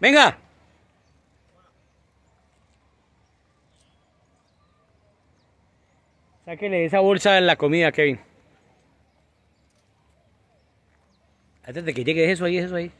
Venga. Sáquele esa bolsa de la comida, Kevin. Antes de que llegue, eso ahí, eso ahí.